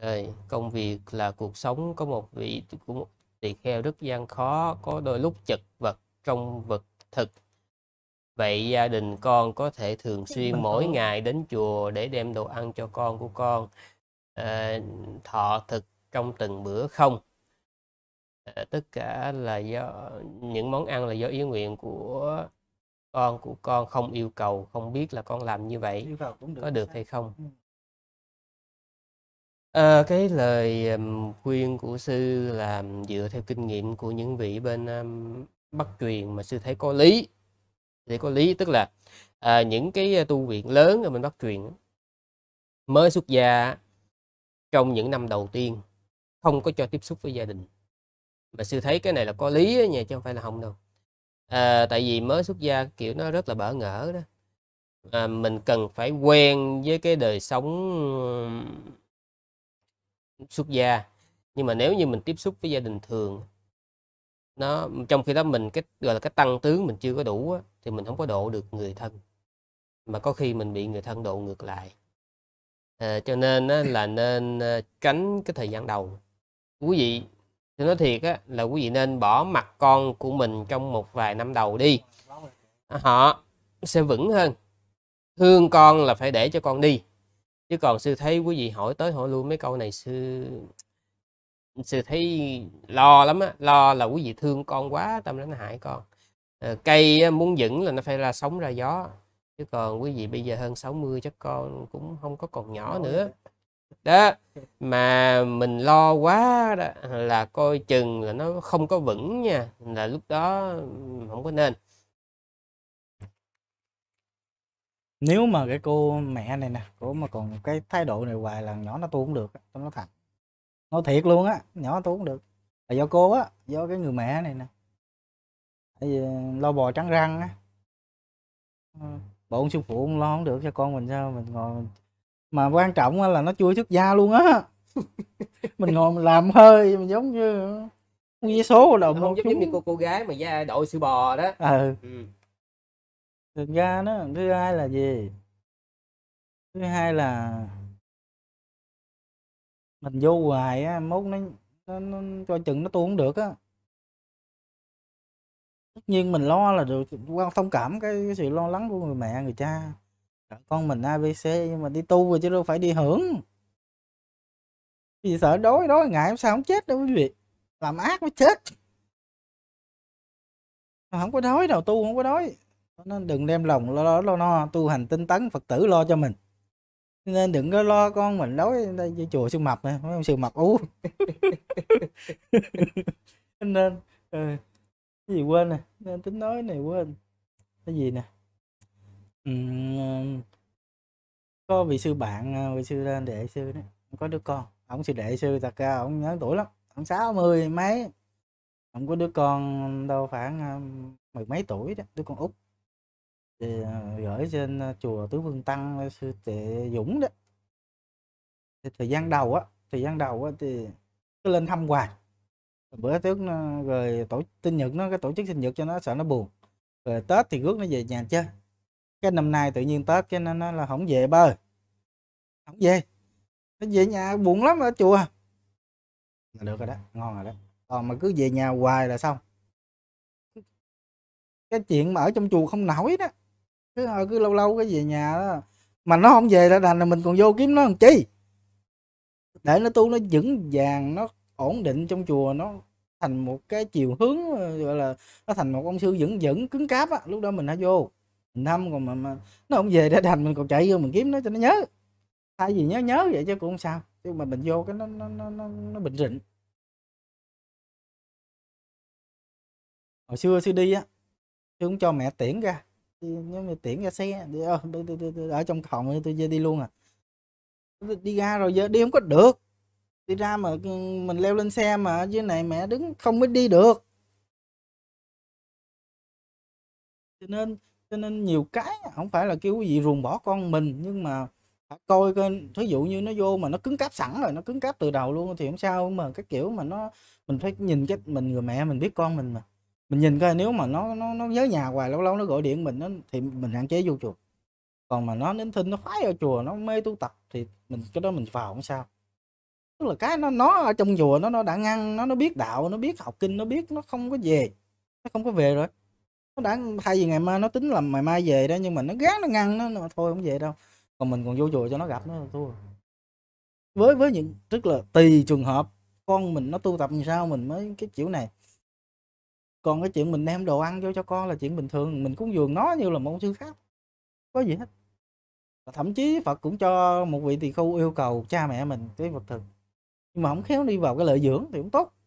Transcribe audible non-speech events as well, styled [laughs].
đời công việc là cuộc sống có một vị cũng tỳ kheo rất gian khó có đôi lúc chật vật trong vật thực vậy gia đình con có thể thường xuyên mỗi ngày đến chùa để đem đồ ăn cho con của con à, thọ thực trong từng bữa không à, tất cả là do những món ăn là do ý nguyện của con của con không yêu cầu không biết là con làm như vậy có được hay không ừ. Ờ, cái lời, khuyên của sư là dựa theo kinh nghiệm của những vị bên, a, Bắc truyền mà sư thấy có lý, thấy có lý. Tức là, à, những cái tu viện lớn ở bên Bắc truyền mới xuất gia trong những năm đầu tiên không có cho tiếp xúc với gia đình. Mà sư thấy cái này là có lý á nha, chứ không phải là không đâu. À, tại vì mới xuất gia, kiểu, nó rất là bỡ ngỡ đó, à, mình cần phải quen với cái đời sống xuất gia nhưng mà nếu như mình tiếp xúc với gia đình thường nó trong khi đó mình cái gọi là cái tăng tướng mình chưa có đủ á, thì mình không có độ được người thân mà có khi mình bị người thân độ ngược lại à, cho nên á, là nên à, tránh cái thời gian đầu quý vị tôi nói thiệt á, là quý vị nên bỏ mặt con của mình trong một vài năm đầu đi à, họ sẽ vững hơn thương con là phải để cho con đi chứ còn sư thấy quý vị hỏi tới hỏi luôn mấy câu này sư sư thấy lo lắm á lo là quý vị thương con quá tâm đến hại con ờ, cây muốn vững là nó phải ra sống ra gió chứ còn quý vị bây giờ hơn 60 chắc con cũng không có còn nhỏ nữa đó mà mình lo quá đó là coi chừng là nó không có vững nha là lúc đó ừ, không có nên nếu mà cái cô mẹ này nè cô mà còn cái thái độ này hoài là nhỏ nó tu cũng được tôi nói thật nói thiệt luôn á nhỏ tu cũng được là do cô á do cái người mẹ này nè ờ, lo bò trắng răng á ờ, bọn sư phụ không lo không được cho con mình sao mình ngồi mà quan trọng là nó chui thức da luôn á [laughs] mình ngồi mình làm hơi mình giống như vé số đồng không giống như cô cô gái mà da đội sư bò đó ừ. ừ thực ra nó thứ hai là gì thứ hai là mình vô hoài á mốt nó, nó, nó cho chừng nó tu không được á tất nhiên mình lo là được quan thông cảm cái, cái sự lo lắng của người mẹ người cha con mình abc nhưng mà đi tu rồi chứ đâu phải đi hưởng vì sợ đói đói ngại sao không chết đâu quý vị làm ác mới chết không có đói đâu tu không có đói nó đừng đem lòng lo lo, lo, lo tu hành tinh tấn phật tử lo cho mình nên đừng có lo con mình nói đi chùa sư mập này không sư mập ú [laughs] nên ừ, cái gì quên nè nên tính nói này quên cái gì nè ừ, có vị sư bạn ờ, vị sư đệ sư đó có đứa con ông sư đệ sư thật ra ông nhớ tuổi lắm ông sáu mươi mấy ông có đứa con đâu khoảng mười mấy tuổi đó đứa con út thì ờ, gửi trên ờ, chùa Tứ Phương Tăng ờ, sư tệ Dũng đó thì thời gian đầu á thời gian đầu á thì cứ lên thăm hoài bữa trước nó, rồi tổ sinh nhật nó cái tổ chức sinh nhật cho nó sợ nó buồn rồi tết thì rước nó về nhà chơi cái năm nay tự nhiên tết cái nó nó là không về bơi không về nó về nhà buồn lắm ở chùa được rồi đó ngon rồi đó còn mà cứ về nhà hoài là xong cái chuyện mà ở trong chùa không nổi đó cứ họ cứ lâu lâu cái về nhà đó mà nó không về là đành là mình còn vô kiếm nó làm chi để nó tu nó vững vàng nó ổn định trong chùa nó thành một cái chiều hướng gọi là nó thành một ông sư vững vững cứng cáp á lúc đó mình đã vô mình thăm còn mà, mà nó không về để thành mình còn chạy vô mình kiếm nó cho nó nhớ thay vì nhớ nhớ vậy chứ cũng không sao nhưng mà mình vô cái nó nó nó nó, nó bình rịnh hồi xưa sư đi á sư cũng cho mẹ tiễn ra nếu mà tiễn ra xe ờ, đi, đi, đi, đi, ở trong phòng tôi đi luôn à đi ra rồi giờ đi không có được đi ra mà ừ, mình leo lên xe mà dưới này mẹ đứng không biết đi được cho nên cho nên nhiều cái không phải là kêu quý vị ruồng bỏ con mình nhưng mà coi coi thí dụ như nó vô mà nó cứng cáp sẵn rồi nó cứng cáp từ đầu luôn thì không sao mà cái kiểu mà nó mình phải nhìn cái mình người mẹ mình biết con mình mà mình nhìn coi nếu mà nó nó nó nhớ nhà hoài lâu lâu nó gọi điện mình nó thì mình hạn chế vô chùa còn mà nó đến thinh nó khoái ở chùa nó mê tu tập thì mình cái đó mình vào không sao tức là cái nó nó ở trong chùa nó nó đã ngăn nó nó biết đạo nó biết học kinh nó biết nó không có về nó không có về rồi nó đã thay vì ngày mai nó tính là ngày mai về đó nhưng mà nó gán nó ngăn nó, nó thôi không về đâu còn mình còn vô chùa cho nó gặp nó thua với với những tức là tùy trường hợp con mình nó tu tập như sao mình mới cái kiểu này còn cái chuyện mình đem đồ ăn vô cho con là chuyện bình thường mình cúng dường nó như là một sư khác có gì hết và thậm chí Phật cũng cho một vị tỳ khưu yêu cầu cha mẹ mình cái vật thực nhưng mà không khéo đi vào cái lợi dưỡng thì cũng tốt